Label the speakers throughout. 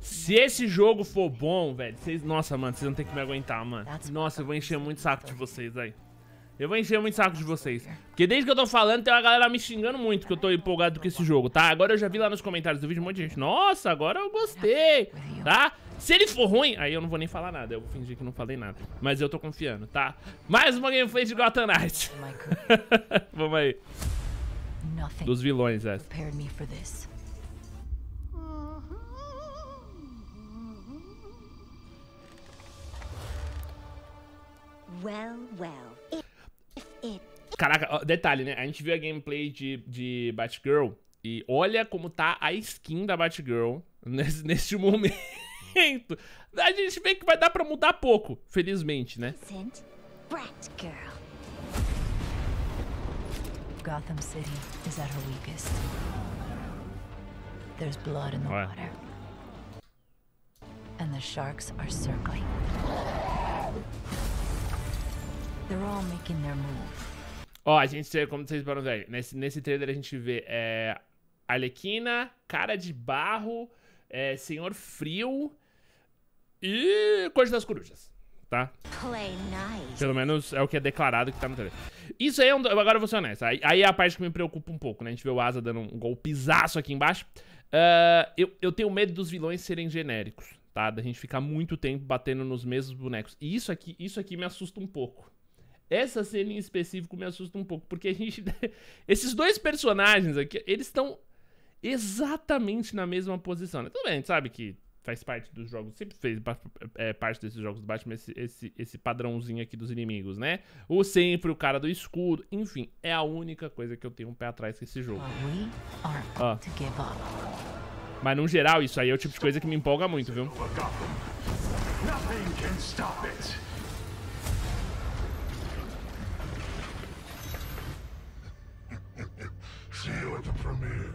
Speaker 1: Se esse jogo for bom, velho, vocês... Nossa, mano, vocês vão ter que me aguentar, mano. Nossa, eu vou encher muito saco de vocês aí. Eu vou encher muito saco de vocês. Porque desde que eu tô falando, tem uma galera me xingando muito que eu tô empolgado com esse jogo, tá? Agora eu já vi lá nos comentários do vídeo um monte de gente. Nossa, agora eu gostei, tá? Se ele for ruim, aí eu não vou nem falar nada. Eu vou fingir que não falei nada. Mas eu tô confiando, tá? Mais uma gameplay de Gotham Knight. Oh Vamos aí. Dos vilões, essa. Well, well. If it... Caraca, detalhe, né? A gente viu a gameplay de, de Batgirl e olha como tá a skin da Batgirl nesse, nesse momento. A gente vê que vai dar pra mudar pouco, felizmente, né? Batgirl. Gotham City is at her weakest. There's blood in the Ué. water. And the sharks are circling. Ó, a gente, como vocês podem ver, nesse, nesse trailer a gente vê é, Arlequina, Cara de Barro, é, Senhor Frio e Coisa das Corujas, tá? Pelo menos é o que é declarado que tá no trailer. Isso aí é um... Agora eu vou ser honesto. Aí, é a parte que me preocupa um pouco, né? A gente vê o Asa dando um golpizaço aqui embaixo. Uh, eu, eu tenho medo dos vilões serem genéricos, tá? Da gente ficar muito tempo batendo nos mesmos bonecos. E isso aqui, isso aqui me assusta um pouco. Essa cena em específico me assusta um pouco, porque a gente. Esses dois personagens aqui, eles estão exatamente na mesma posição. Né? Tudo bem, a gente sabe que faz parte dos jogos, sempre fez é, parte desses jogos do Batman, esse, esse, esse, padrãozinho aqui dos inimigos, né? O sempre, o cara do escudo, enfim, é a única coisa que eu tenho um pé atrás com esse jogo. Ó. Ah, ah. Mas no geral, isso aí é o tipo de coisa que me empolga muito, viu? See you at the premiere.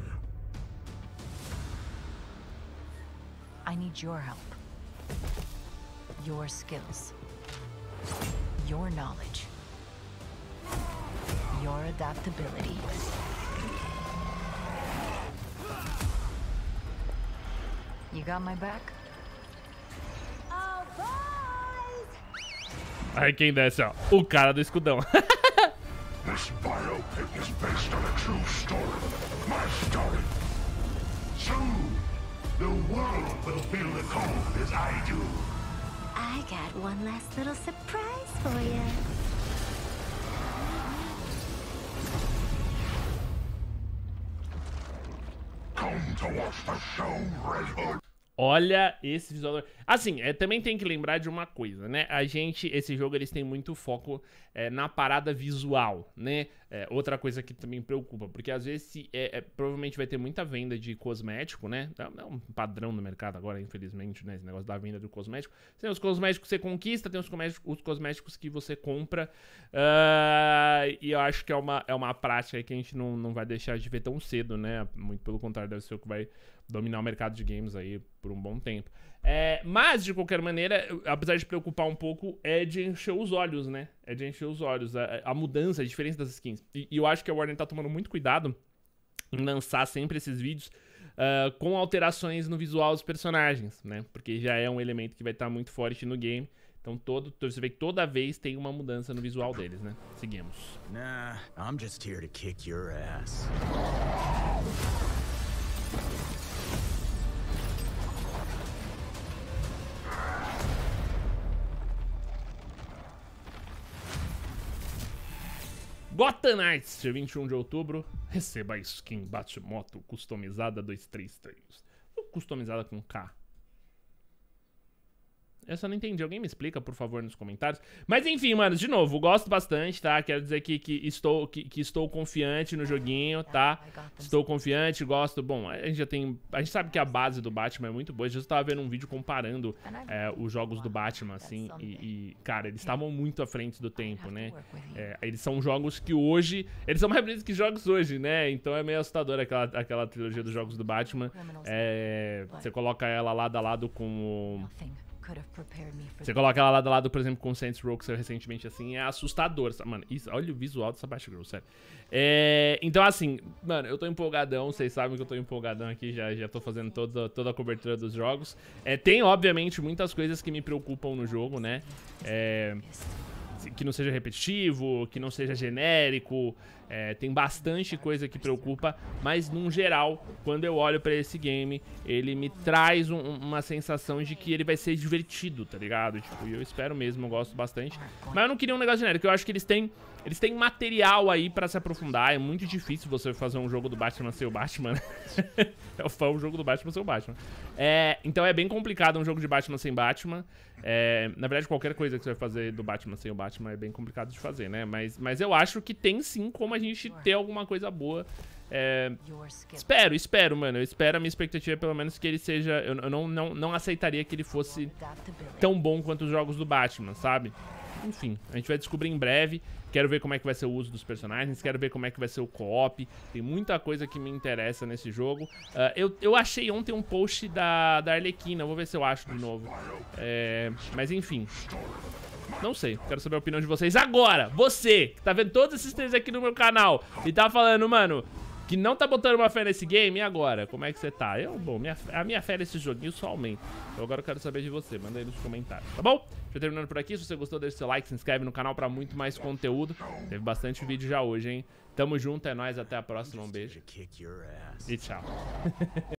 Speaker 1: I need your help. Your skills. Your knowledge. Your adaptability. You got my back? desce? dessa. O cara do escudão. is based on a true story. My story. Soon, the world will feel the cold as I do. I got one last little surprise for you. Come to watch the show, Red Hood. Olha esse visual. Assim, é, também tem que lembrar de uma coisa, né? A gente, esse jogo, eles têm muito foco é, na parada visual, né? É, outra coisa que também preocupa, porque às vezes se é, é, provavelmente vai ter muita venda de cosmético, né? É, é um padrão no mercado agora, infelizmente, né? Esse negócio da venda do cosmético. Tem os cosméticos que você conquista, tem os cosméticos, os cosméticos que você compra. Uh, e eu acho que é uma, é uma prática que a gente não, não vai deixar de ver tão cedo, né? Muito pelo contrário, deve ser o que vai dominar o mercado de games aí por um bom tempo. É, mas, de qualquer maneira, apesar de preocupar um pouco, é de encher os olhos, né? É de encher os olhos. A, é, é, a mudança, a diferença das skins. E, e, eu acho que a Warner tá tomando muito cuidado em lançar sempre esses vídeos uh, com alterações no visual dos personagens, né? Porque já é um elemento que vai estar tá muito forte no game. Então todo, então, você vê que toda vez tem uma mudança no visual deles, né? Seguimos. Nah, I'm just here to kick your ass. Gotham Knights, dia 21 de outubro. Receba a skin Batmoto customizada 233. Customizada com K eu só não entendi. Alguém me explica, por favor, nos comentários. Mas enfim, mano, de novo, gosto bastante, tá? Quero dizer que, que estou, que, que, estou confiante no joguinho, tá? Estou confiante, gosto. Bom, a gente já tem. A gente sabe que a base do Batman é muito boa. Eu já estava vendo um vídeo comparando tá é, os jogos do Batman, tá assim. E, e cara, eles é. estavam muito à frente do tempo, né? É, eles são jogos que hoje. Eles são mais bonitos que jogos hoje, né? Então é meio assustador aquela, aquela trilogia dos jogos do Batman. É, você coloca ela lado a lado com o. Você coloca ela lado a lado, por exemplo, com Saints Row, que saiu recentemente, assim, é assustador. Mano, isso, olha o visual dessa Batgirl, sério. É, então, assim, mano, eu tô empolgadão, vocês sabem que eu tô empolgadão aqui, já, já tô fazendo toda, toda a cobertura dos jogos. É, tem, obviamente, muitas coisas que me preocupam no jogo, né? É que não seja repetitivo, que não seja genérico. É, tem bastante coisa que preocupa, mas num geral, quando eu olho para esse game, ele me traz um, uma sensação de que ele vai ser divertido, tá ligado? Tipo, eu espero mesmo, eu gosto bastante. Mas eu não queria um negócio genérico, eu acho que eles têm eles têm material aí pra se aprofundar. É muito difícil você fazer um jogo do Batman ser o Batman. Né? é fã, o jogo do Batman ser o Batman. É, então é bem complicado um jogo de Batman sem Batman. É, na verdade, qualquer coisa que você vai fazer do Batman sem o Batman é bem complicado de fazer, né? Mas, mas eu acho que tem sim como a gente ter alguma coisa boa. É, espero, espero, mano. Eu espero, a minha expectativa é pelo menos que ele seja... Eu, eu não, não, não aceitaria que ele fosse tão bom quanto os jogos do Batman, sabe? enfim, a gente vai descobrir em breve. Quero ver como é que vai ser o uso dos personagens, quero ver como é que vai ser o co-op. Tem muita coisa que me interessa nesse jogo. Uh, eu, eu achei ontem um post da, da Arlequina, vou ver se eu acho de novo. É, mas enfim. Não sei, quero saber a opinião de vocês agora. Você, que tá vendo todos esses três aqui no meu canal e tá falando, mano, que não tá botando uma fé nesse game, e agora? Como é que você tá? Eu, bom, minha, a minha fé nesse joguinho só aumenta. Então eu agora quero saber de você, manda aí nos comentários, tá bom? Já terminando por aqui, se você gostou, deixa seu like, se inscreve no canal pra muito mais conteúdo. Teve bastante vídeo já hoje, hein? Tamo junto, é nóis, até a próxima, um beijo. E tchau.